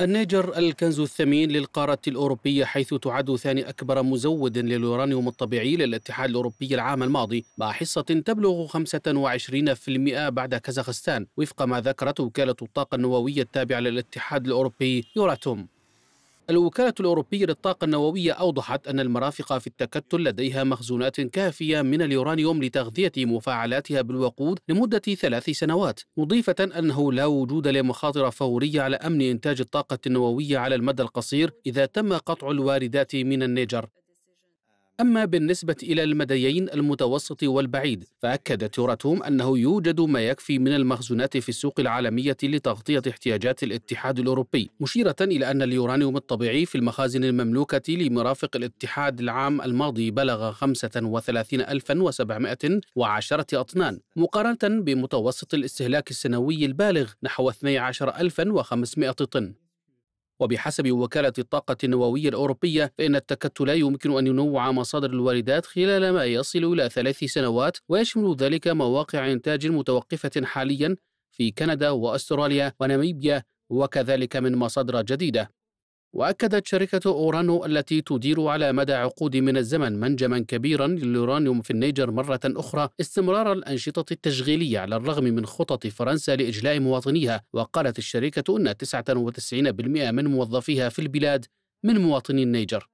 النيجر الكنز الثمين للقارة الأوروبية حيث تعد ثاني أكبر مزود لليورانيوم الطبيعي للاتحاد الأوروبي العام الماضي مع حصة تبلغ 25% بعد كازاخستان وفق ما ذكرت وكالة الطاقة النووية التابعة للاتحاد الأوروبي يوراتوم الوكالة الأوروبية للطاقة النووية أوضحت أن المرافق في التكتل لديها مخزونات كافية من اليورانيوم لتغذية مفاعلاتها بالوقود لمدة ثلاث سنوات مضيفة أنه لا وجود لمخاطر فورية على أمن إنتاج الطاقة النووية على المدى القصير إذا تم قطع الواردات من النيجر أما بالنسبة إلى المديين المتوسط والبعيد فأكدت يوراتوم أنه يوجد ما يكفي من المخزونات في السوق العالمية لتغطية احتياجات الاتحاد الأوروبي مشيرة إلى أن اليورانيوم الطبيعي في المخازن المملوكة لمرافق الاتحاد العام الماضي بلغ 35710 أطنان مقارنة بمتوسط الاستهلاك السنوي البالغ نحو 12500 طن وبحسب وكالة الطاقة النووية الأوروبية فإن التكتل يمكن أن ينوع مصادر الواردات خلال ما يصل إلى ثلاث سنوات ويشمل ذلك مواقع إنتاج متوقفة حاليا في كندا وأستراليا وناميبيا وكذلك من مصادر جديدة وأكدت شركة أورانو التي تدير على مدى عقود من الزمن منجما كبيرا لليورانيوم في النيجر مرة أخرى استمرار الأنشطة التشغيلية على الرغم من خطط فرنسا لإجلاء مواطنيها وقالت الشركة أن 99% من موظفيها في البلاد من مواطني النيجر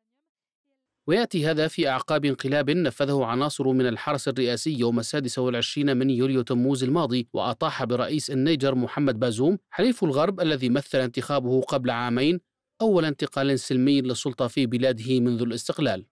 ويأتي هذا في أعقاب انقلاب نفذه عناصر من الحرس الرئاسي يوم السادس والعشرين من يوليو تموز الماضي وأطاح برئيس النيجر محمد بازوم حليف الغرب الذي مثل انتخابه قبل عامين أول انتقال سلمي للسلطة في بلاده منذ الاستقلال